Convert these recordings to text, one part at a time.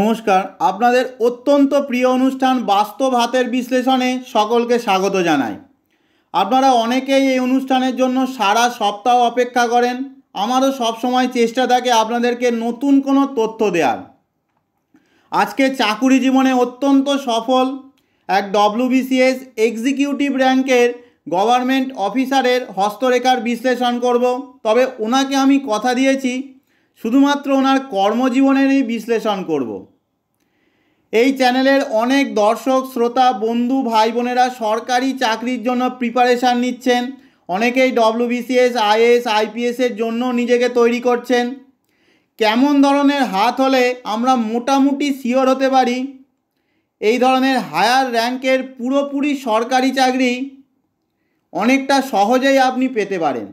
নমস্কার আপনাদের অত্যন্ত প্রিয় অনুষ্ঠান বাস্তব হাতের বিশ্লেষণে সকলকে স্বাগত জানাই আপনারা অনেকেই এই অনুষ্ঠানের জন্য সারা সপ্তাহ অপেক্ষা করেন আমারও সবসময় চেষ্টা থাকে আপনাদেরকে নতুন কোনো তথ্য দেওয়ার আজকে চাকুরি জীবনে অত্যন্ত সফল এক ডব্লিউবিসিএস এক্সিকিউটিভ র্যাঙ্কের গভর্নমেন্ট অফিসারের হস্তরেখার বিশ্লেষণ করব তবে ওনাকে আমি কথা দিয়েছি শুধুমাত্র ওনার কর্মজীবনেরই বিশ্লেষণ করব এই চ্যানেলের অনেক দর্শক শ্রোতা বন্ধু ভাই বোনেরা সরকারি চাকরির জন্য প্রিপারেশান নিচ্ছেন অনেকেই ডব্লিউবিসিএস আইএস আইপিএসের জন্য নিজেকে তৈরি করছেন কেমন ধরনের হাত হলে আমরা মোটামুটি শিওর হতে পারি এই ধরনের হায়ার র্যাঙ্কের পুরোপুরি সরকারি চাকরি অনেকটা সহজেই আপনি পেতে পারেন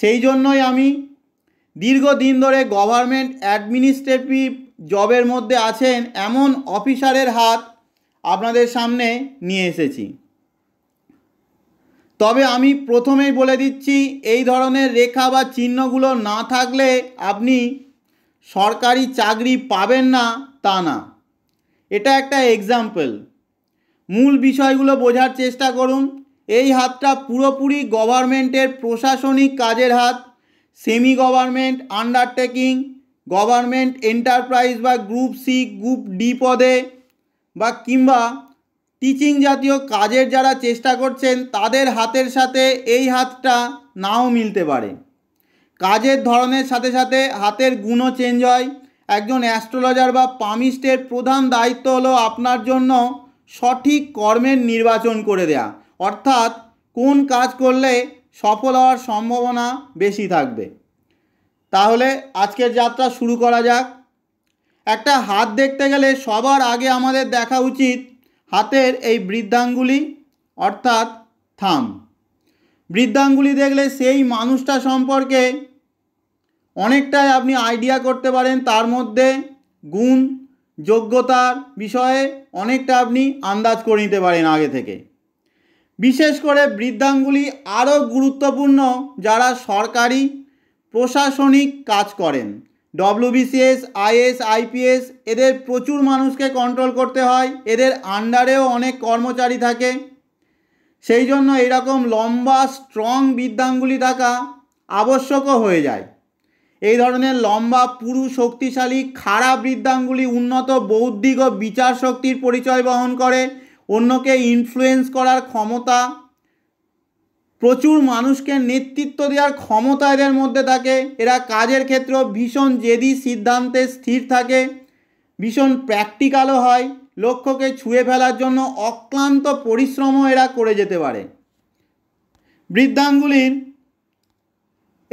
সেই জন্যই আমি দীর্ঘদিন ধরে গভর্নমেন্ট অ্যাডমিনিস্ট্রেটিভ জবের মধ্যে আছেন এমন অফিসারের হাত আপনাদের সামনে নিয়ে এসেছি তবে আমি প্রথমেই বলে দিচ্ছি এই ধরনের রেখা বা চিহ্নগুলো না থাকলে আপনি সরকারি চাকরি পাবেন না তা না এটা একটা এক্সাম্পল মূল বিষয়গুলো বোঝার চেষ্টা করুন এই হাতটা পুরোপুরি গভর্নমেন্টের প্রশাসনিক কাজের হাত semi government undertaking government enterprise বা গ্রুপ সি গ্রুপ ডি পদে বা কিংবা টিচিং জাতীয় কাজের যারা চেষ্টা করছেন তাদের হাতের সাথে এই হাতটা নাও মিলতে পারে কাজের ধরনের সাথে সাথে হাতের গুণও চেঞ্জ হয় একজন অ্যাস্ট্রোলজার বা পামিস্টের প্রধান দায়িত্ব হলো আপনার জন্য সঠিক কর্মের নির্বাচন করে দেয়া অর্থাৎ কোন কাজ করলে সফল হওয়ার সম্ভাবনা বেশি থাকবে তাহলে আজকের যাত্রা শুরু করা যাক একটা হাত দেখতে গেলে সবার আগে আমাদের দেখা উচিত হাতের এই বৃদ্ধাঙ্গুলি অর্থাৎ থাম বৃদ্ধাঙ্গুলি দেখলে সেই মানুষটা সম্পর্কে অনেকটাই আপনি আইডিয়া করতে পারেন তার মধ্যে গুণ যোগ্যতার বিষয়ে অনেকটা আপনি আন্দাজ করে নিতে পারেন আগে থেকে বিশেষ করে বৃদ্ধাঙ্গুলি আরও গুরুত্বপূর্ণ যারা সরকারি প্রশাসনিক কাজ করেন ডব্লিউবিসিএস আইএস আইপিএস এদের প্রচুর মানুষকে কন্ট্রোল করতে হয় এদের আন্ডারেও অনেক কর্মচারী থাকে সেই জন্য এরকম লম্বা স্ট্রং বৃদ্ধাঙ্গুলি থাকা আবশ্যকও হয়ে যায় এই ধরনের লম্বা পুরু শক্তিশালী খারাপ বৃদ্ধাঙ্গুলি উন্নত বৌদ্ধিক ও বিচার শক্তির পরিচয় বহন করে অন্যকে ইনফ্লুয়েন্স করার ক্ষমতা প্রচুর মানুষকে নেতৃত্ব দেওয়ার ক্ষমতা এদের মধ্যে থাকে এরা কাজের ক্ষেত্রেও ভীষণ জেদি সিদ্ধান্তে স্থির থাকে ভীষণ প্র্যাকটিক্যালও হয় লক্ষ্যকে ছুঁয়ে ফেলার জন্য অক্লান্ত পরিশ্রমও এরা করে যেতে পারে বৃদ্ধাঙ্গুলির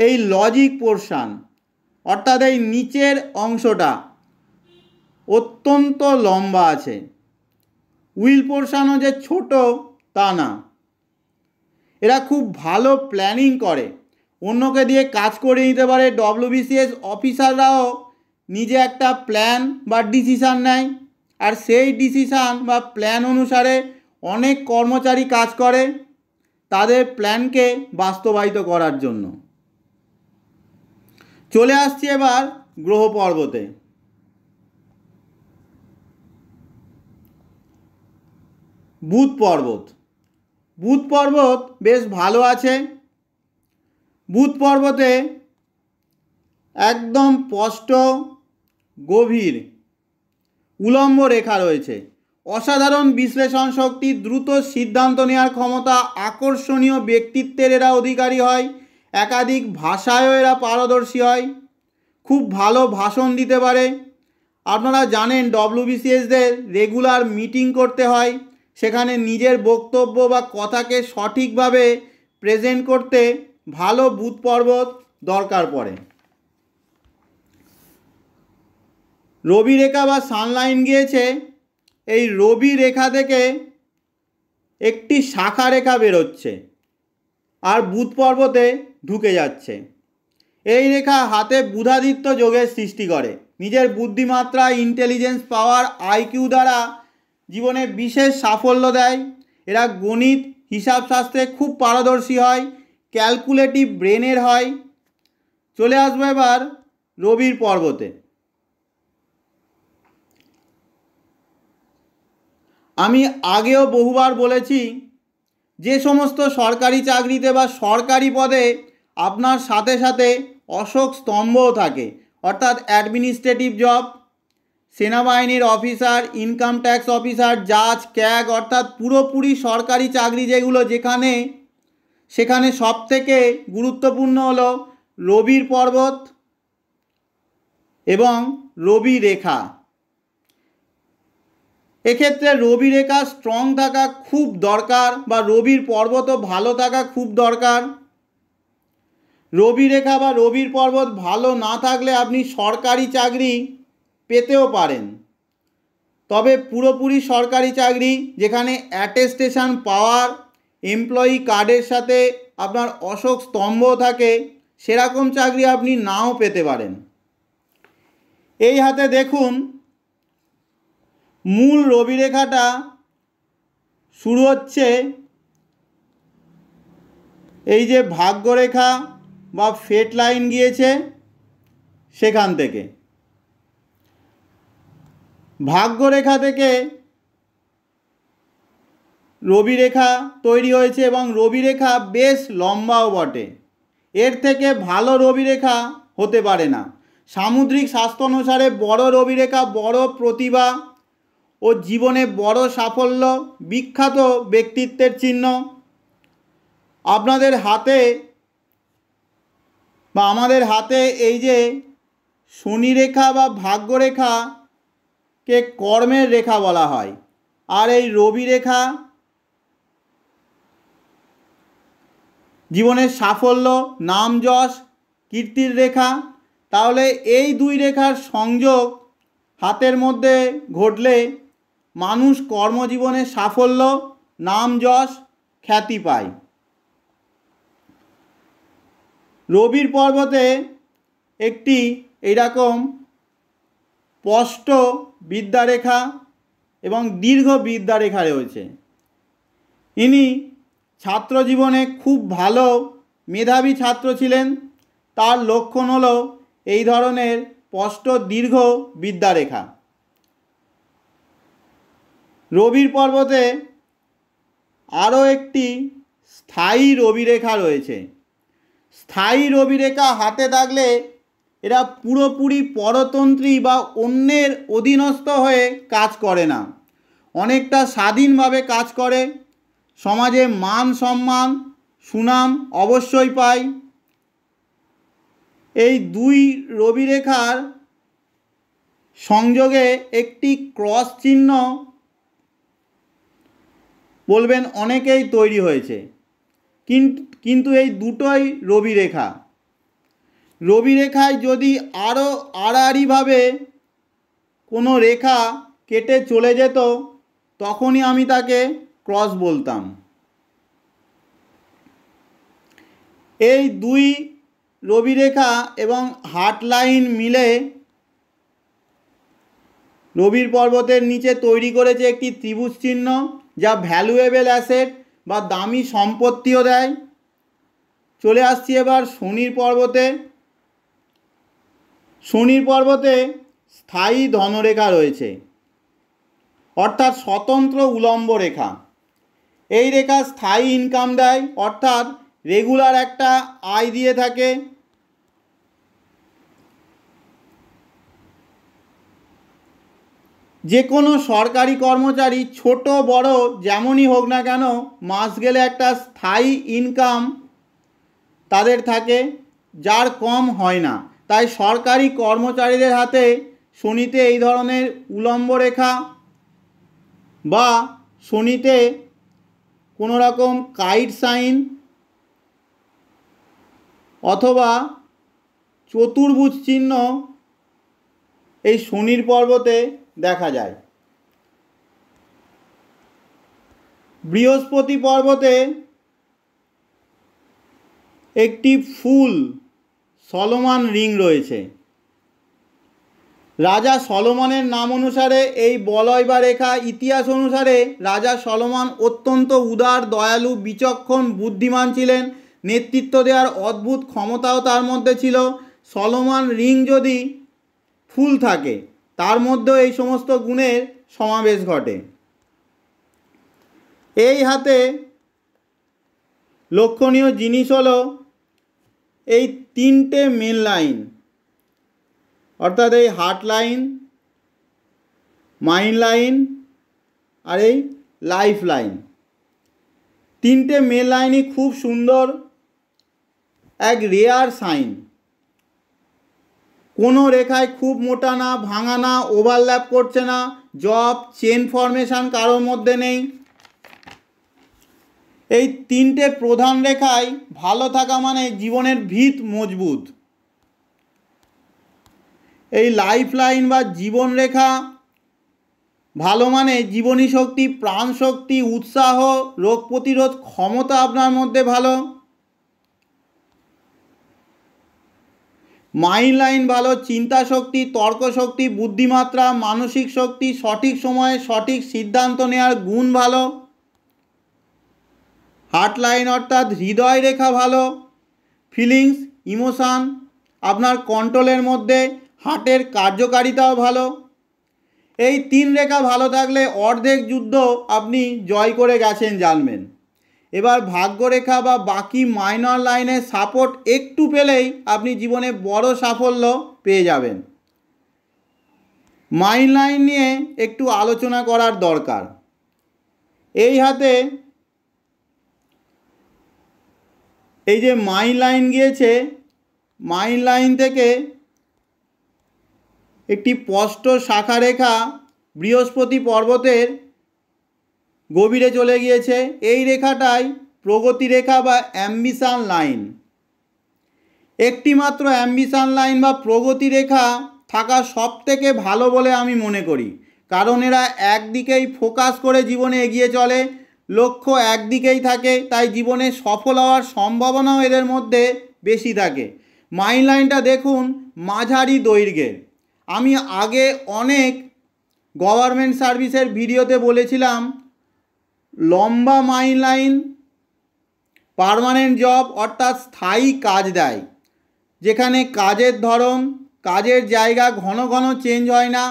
এই লজিক পোর্শান অর্থাৎ এই নিচের অংশটা অত্যন্ত লম্বা আছে উইল পোর্শানও যে ছোট তা না এরা খুব ভালো প্ল্যানিং করে অন্যকে দিয়ে কাজ করে নিতে পারে ডব্লিউবিসিএস অফিসাররাও নিজে একটা প্ল্যান বা ডিসিশান নেয় আর সেই ডিসিশান বা প্ল্যান অনুসারে অনেক কর্মচারী কাজ করে তাদের প্ল্যানকে বাস্তবায়িত করার জন্য চলে আসছি এবার গ্রহ পর্বতে বুধ পর্বত বুধ পর্বত বেশ ভালো আছে বুধ পর্বতে একদম স্পষ্ট গভীর উলম্ব রেখা রয়েছে অসাধারণ বিশ্লেষণ শক্তি দ্রুত সিদ্ধান্ত নেওয়ার ক্ষমতা আকর্ষণীয় ব্যক্তিত্বের এরা অধিকারী হয় একাধিক ভাষায়ও এরা পারদর্শী হয় খুব ভালো ভাষণ দিতে পারে আপনারা জানেন ডব্লিউবিসিএসদের রেগুলার মিটিং করতে হয় সেখানে নিজের বক্তব্য বা কথাকে সঠিকভাবে প্রেজেন্ট করতে ভালো বুধ পর্বত দরকার পড়ে রবি রেখা বা সানলাইন গিয়েছে এই রবি রেখা থেকে একটি শাখা রেখা বেরোচ্ছে আর বুধ পর্বতে ঢুকে যাচ্ছে এই রেখা হাতে বুধাদিত্য যোগের সৃষ্টি করে নিজের বুদ্ধিমাত্রা ইন্টেলিজেন্স পাওয়ার আইকিউ দ্বারা জীবনে বিশেষ সাফল্য দেয় এরা গণিত হিসাবশাস্ত্রে খুব পারদর্শী হয় ক্যালকুলেটিভ ব্রেনের হয় চলে আসবো এবার রবির পর্বতে আমি আগেও বহুবার বলেছি যে সমস্ত সরকারি চাকরিতে বা সরকারি পদে আপনার সাথে সাথে অশোক স্তম্ভও থাকে অর্থাৎ অ্যাডমিনিস্ট্রেটিভ জব সেনাবাহিনীর অফিসার ইনকাম ট্যাক্স অফিসার জাজ ক্যাগ অর্থাৎ পুরোপুরি সরকারি চাকরি যেগুলো যেখানে সেখানে সব থেকে গুরুত্বপূর্ণ হলো রবির পর্বত এবং রবি রেখা এক্ষেত্রে রবি রেখা স্ট্রং থাকা খুব দরকার বা রবির পর্বতও ভালো থাকা খুব দরকার রবি রেখা বা রবির পর্বত ভালো না থাকলে আপনি সরকারি চাকরি পেতেও পারেন তবে পুরোপুরি সরকারি চাকরি যেখানে অ্যাটেস্টেশন পাওয়ার এমপ্লয়ি কার্ডের সাথে আপনার অশোক স্তম্ভ থাকে সেরকম চাকরি আপনি নাও পেতে পারেন এই হাতে দেখুন মূল রবিরেখাটা শুরু হচ্ছে এই যে ভাগ্যরেখা বা ফেট লাইন গিয়েছে সেখান থেকে ভাগ্যরেখা থেকে রবি রেখা তৈরি হয়েছে এবং রবি রেখা বেশ লম্বাও বটে এর থেকে ভালো রবি রেখা হতে পারে না সামুদ্রিক স্বাস্থ্য অনুসারে বড় রবি রেখা বড় প্রতিভা ও জীবনে বড় সাফল্য বিখ্যাত ব্যক্তিত্বের চিহ্ন আপনাদের হাতে বা আমাদের হাতে এই যে শনি রেখা বা ভাগ্যরেখা কে কর্মের রেখা বলা হয় আর এই রবি রেখা জীবনের সাফল্য নাম যশ কীর্তির রেখা তাহলে এই দুই রেখার সংযোগ হাতের মধ্যে ঘটলে মানুষ কর্মজীবনে সাফল্য নাম যশ খ্যাতি পায় রবির পর্বতে একটি এরকম স্পষ্ট বিদ্যারেখা এবং দীর্ঘ বিদ্যারেখা রয়েছে ইনি ছাত্রজীবনে খুব ভালো মেধাবী ছাত্র ছিলেন তার লক্ষণ হল এই ধরনের স্পষ্ট দীর্ঘ বিদ্যারেখা রবির পর্বতে আরও একটি স্থায়ী রবিরেখা রয়েছে স্থায়ী রবিরেখা হাতে থাকলে এরা পুরোপুরি পরতন্ত্রী বা অন্যের অধীনস্থ হয়ে কাজ করে না অনেকটা স্বাধীনভাবে কাজ করে সমাজে মান সম্মান সুনাম অবশ্যই পায় এই দুই রবিরেখার সংযোগে একটি ক্রস চিহ্ন বলবেন অনেকেই তৈরি হয়েছে কিন্তু এই দুটোই রবিরেখা রবিরেখায় যদি আরও আড়াআড়িভাবে কোনো রেখা কেটে চলে যেত তখনই আমি তাকে ক্রস বলতাম এই দুই রবিরেখা এবং হাট লাইন মিলে রবির পর্বতের নিচে তৈরি করেছে একটি ত্রিভুজ চিহ্ন যা ভ্যালুয়েবল অ্যাসেট বা দামি সম্পত্তিও দেয় চলে আসছি এবার শনির পর্বতে শনির পর্বতে স্থায়ী ধনরেখা রয়েছে অর্থাৎ স্বতন্ত্র উলম্ব রেখা এই রেখা স্থায়ী ইনকাম দেয় অর্থাৎ রেগুলার একটা আয় দিয়ে থাকে যে কোনো সরকারি কর্মচারী ছোট বড় যেমনই হোক না কেন মাস গেলে একটা স্থায়ী ইনকাম তাদের থাকে যার কম হয় না তাই সরকারি কর্মচারীদের হাতে শনিতে এই ধরনের উলম্ব রেখা বা শনিতে কোনো রকম কাইট সাইন অথবা চতুর্ভুজ চিহ্ন এই শনির পর্বতে দেখা যায় বৃহস্পতি পর্বতে একটি ফুল সলমান রিং রয়েছে রাজা সলমনের নাম অনুসারে এই বলয় বা রেখা ইতিহাস অনুসারে রাজা সলমান অত্যন্ত উদার দয়ালু বিচক্ষণ বুদ্ধিমান ছিলেন নেতৃত্ব দেওয়ার অদ্ভুত ক্ষমতাও তার মধ্যে ছিল সলমান রিং যদি ফুল থাকে তার মধ্যেও এই সমস্ত গুণের সমাবেশ ঘটে এই হাতে লক্ষণীয় জিনিস হলো এই তিনটে মেন লাইন অর্থাৎ এই হার্ট লাইন মাইন্ড লাইন আর এই লাইফ লাইন তিনটে মেন লাইনই খুব সুন্দর এক রেয়ার সাইন কোনো রেখায় খুব মোটা না ভাঙা না ওভারল্যাপ করছে না জব চেন ফরমেশান কারোর মধ্যে নেই এই তিনটে প্রধান রেখায় ভালো থাকা মানে জীবনের ভিত মজবুত এই লাইফ লাইন বা জীবন রেখা ভালো মানে জীবনী শক্তি প্রাণ শক্তি উৎসাহ রোগ প্রতিরোধ ক্ষমতা আপনার মধ্যে ভালো মাইন্ড লাইন ভালো চিন্তা শক্তি তর্ক শক্তি বুদ্ধিমাত্রা মানসিক শক্তি সঠিক সময়ে সঠিক সিদ্ধান্ত নেওয়ার গুণ ভালো হার্ট লাইন অর্থাৎ হৃদয় রেখা ভালো ফিলিংস ইমোশান আপনার কন্ট্রোলের মধ্যে হার্টের কার্যকারিতাও ভালো এই তিন রেখা ভালো থাকলে অর্ধেক যুদ্ধ আপনি জয় করে গেছেন জানবেন এবার ভাগ্যরেখা বা বাকি মাইনর লাইনের সাপোর্ট একটু পেলেই আপনি জীবনে বড় সাফল্য পেয়ে যাবেন মাইন লাইন নিয়ে একটু আলোচনা করার দরকার এই হাতে এই যে মাই লাইন গিয়েছে মাই লাইন থেকে একটি স্পষ্ট শাখারেখা বৃহস্পতি পর্বতের গভীরে চলে গিয়েছে এই রেখাটাই প্রগতি রেখা বা অ্যাম্বিশান লাইন একটি মাত্র অ্যাম্বিশান লাইন বা প্রগতি রেখা থাকা সব থেকে ভালো বলে আমি মনে করি কারণ এরা একদিকেই ফোকাস করে জীবনে এগিয়ে চলে লক্ষ্য একদিকেই থাকে তাই জীবনে সফল হওয়ার সম্ভাবনাও এদের মধ্যে বেশি থাকে মাইন লাইনটা দেখুন মাঝারি দৈর্ঘ্যের আমি আগে অনেক গভর্নমেন্ট সার্ভিসের ভিডিওতে বলেছিলাম লম্বা মাইন লাইন পারমানেন্ট জব অর্থাৎ স্থায়ী কাজ দেয় যেখানে কাজের ধরন কাজের জায়গা ঘন ঘন চেঞ্জ হয় না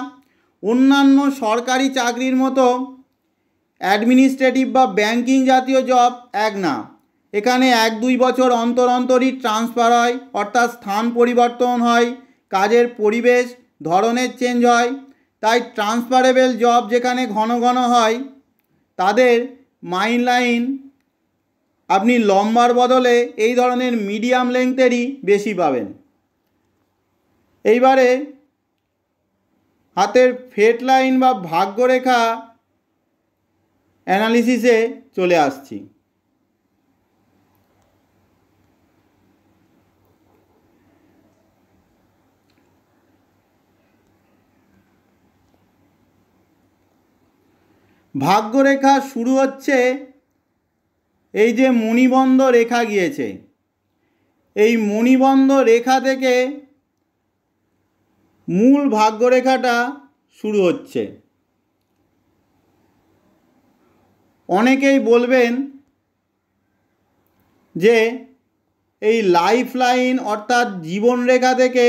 অন্যান্য সরকারি চাকরির মতো অ্যাডমিনিস্ট্রেটিভ বা ব্যাংকিং জাতীয় জব এক না এখানে এক দুই বছর অন্তর অন্তরই ট্রান্সফার হয় অর্থাৎ স্থান পরিবর্তন হয় কাজের পরিবেশ ধরনের চেঞ্জ হয় তাই ট্রান্সফারেবল জব যেখানে ঘন ঘন হয় তাদের মাইন লাইন আপনি লম্বার বদলে এই ধরনের মিডিয়াম লেংথেরই বেশি পাবেন এইবারে হাতের ফেট লাইন বা ভাগ্যরেখা অ্যানালিসিসে চলে আসছি ভাগ্যরেখা শুরু হচ্ছে এই যে মণিবন্ধ রেখা গিয়েছে এই মণিবন্ধ রেখা থেকে মূল ভাগ্যরেখাটা শুরু হচ্ছে অনেকেই বলবেন যে এই লাইফ লাইন অর্থাৎ জীবনরেখা থেকে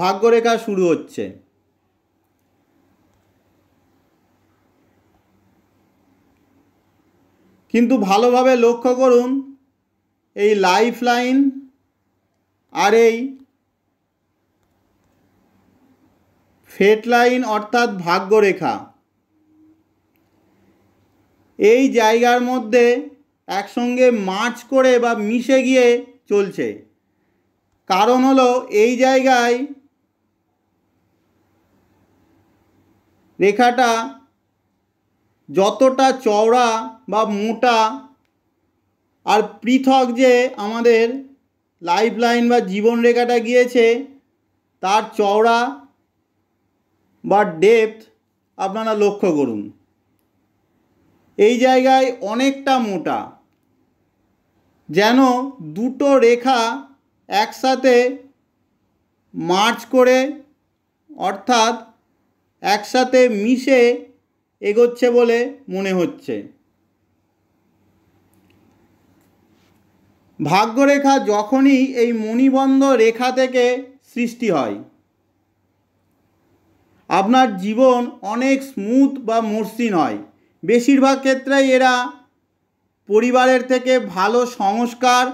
ভাগ্যরেখা শুরু হচ্ছে কিন্তু ভালোভাবে লক্ষ্য করুন এই লাইফ লাইন আর এই ফেট লাইন অর্থাৎ ভাগ্যরেখা এই জায়গার মধ্যে একসঙ্গে মার্চ করে বা মিশে গিয়ে চলছে কারণ হলো এই জায়গায় রেখাটা যতটা চওড়া বা মোটা আর পৃথক যে আমাদের লাইফ লাইন বা জীবন রেখাটা গিয়েছে তার চওড়া বা ডেপথ আপনারা লক্ষ্য করুন এই জায়গায় অনেকটা মোটা যেন দুটো রেখা একসাথে মার্চ করে অর্থাৎ একসাথে মিশে এগোচ্ছে বলে মনে হচ্ছে ভাগ্যরেখা যখনই এই মণিবন্ধ রেখা থেকে সৃষ্টি হয় আপনার জীবন অনেক স্মুথ বা মসৃণ হয় বেশিরভাগ ক্ষেত্রেই এরা পরিবারের থেকে ভালো সংস্কার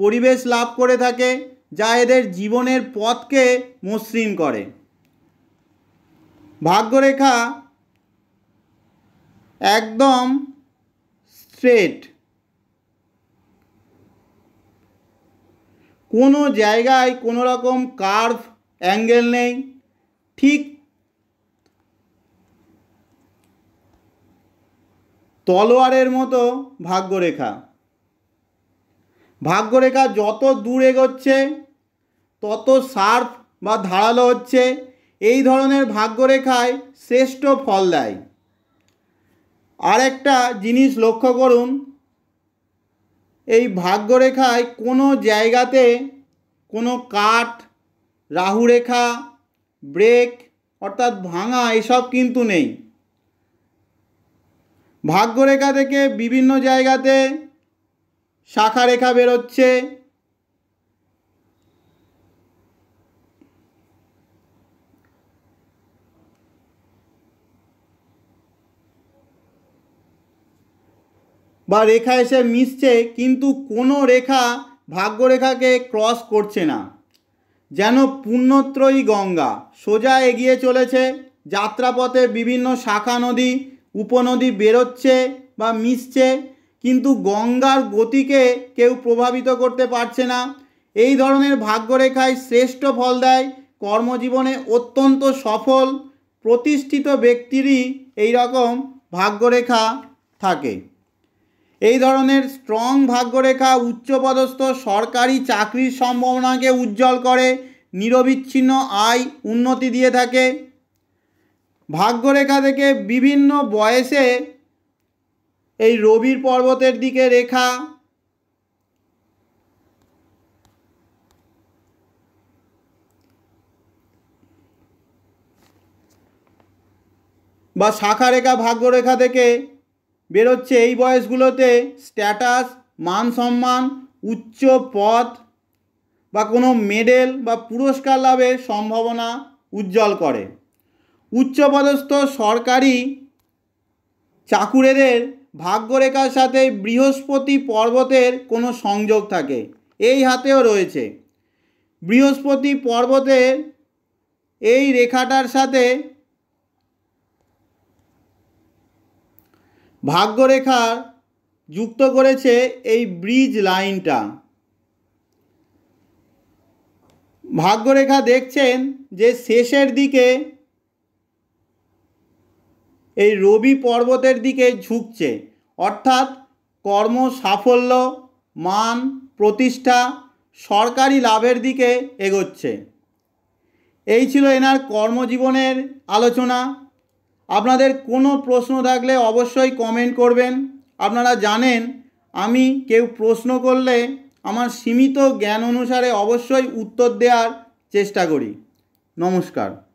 পরিবেশ লাভ করে থাকে যা এদের জীবনের পথকে মসৃণ করে ভাগ্যরেখা একদম স্ট্রেট কোনো জায়গায় কোনো রকম কার্ভ অ্যাঙ্গেল নেই ঠিক তলোয়ারের মতো ভাগ্যরেখা ভাগ্যরেখা যত দূর এগোচ্ছে তত সার্ফ বা ধারালো হচ্ছে এই ধরনের ভাগ্যরেখায় শ্রেষ্ঠ ফল দেয় আরেকটা জিনিস লক্ষ্য করুন এই ভাগ্যরেখায় কোনো জায়গাতে কোনো কাঠ রাহুরেখা ব্রেক অর্থাৎ ভাঙা এসব কিন্তু নেই ভাগ্যরেখা থেকে বিভিন্ন জায়গাতে শাখা রেখা বেরোচ্ছে বা রেখা এসে মিশছে কিন্তু কোনো রেখা ভাগ্যরেখাকে ক্রস করছে না যেন পুণ্যত্রয়ী গঙ্গা সোজা এগিয়ে চলেছে যাত্রাপথে বিভিন্ন শাখা নদী উপনদী বেরোচ্ছে বা মিশছে কিন্তু গঙ্গার গতিকে কেউ প্রভাবিত করতে পারছে না এই ধরনের ভাগ্যরেখায় শ্রেষ্ঠ ফল দেয় কর্মজীবনে অত্যন্ত সফল প্রতিষ্ঠিত ব্যক্তিরই এই রকম ভাগ্যরেখা থাকে এই ধরনের স্ট্রং ভাগ্যরেখা উচ্চপদস্থ সরকারি চাকরির সম্ভাবনাকে উজ্জ্বল করে নিরবিচ্ছিন্ন আয় উন্নতি দিয়ে থাকে ভাগ্যরেখা থেকে বিভিন্ন বয়সে এই রবির পর্বতের দিকে রেখা বা শাখা রেখা ভাগ্যরেখা থেকে বেরোচ্ছে এই বয়সগুলোতে স্ট্যাটাস মান সম্মান উচ্চ পথ বা কোনো মেডেল বা পুরস্কার লাভের সম্ভাবনা উজ্জ্বল করে উচ্চপদস্থ সরকারি চাকুরেদের ভাগ্যরেখার সাথে বৃহস্পতি পর্বতের কোনো সংযোগ থাকে এই হাতেও রয়েছে বৃহস্পতি পর্বতের এই রেখাটার সাথে ভাগ্যরেখা যুক্ত করেছে এই ব্রিজ লাইনটা ভাগ্যরেখা দেখছেন যে শেষের দিকে এই রবি পর্বতের দিকে ঝুঁকছে অর্থাৎ কর্ম সাফল্য মান প্রতিষ্ঠা সরকারি লাভের দিকে এগোচ্ছে এই ছিল এনার কর্মজীবনের আলোচনা আপনাদের কোনো প্রশ্ন থাকলে অবশ্যই কমেন্ট করবেন আপনারা জানেন আমি কেউ প্রশ্ন করলে আমার সীমিত জ্ঞান অনুসারে অবশ্যই উত্তর দেওয়ার চেষ্টা করি নমস্কার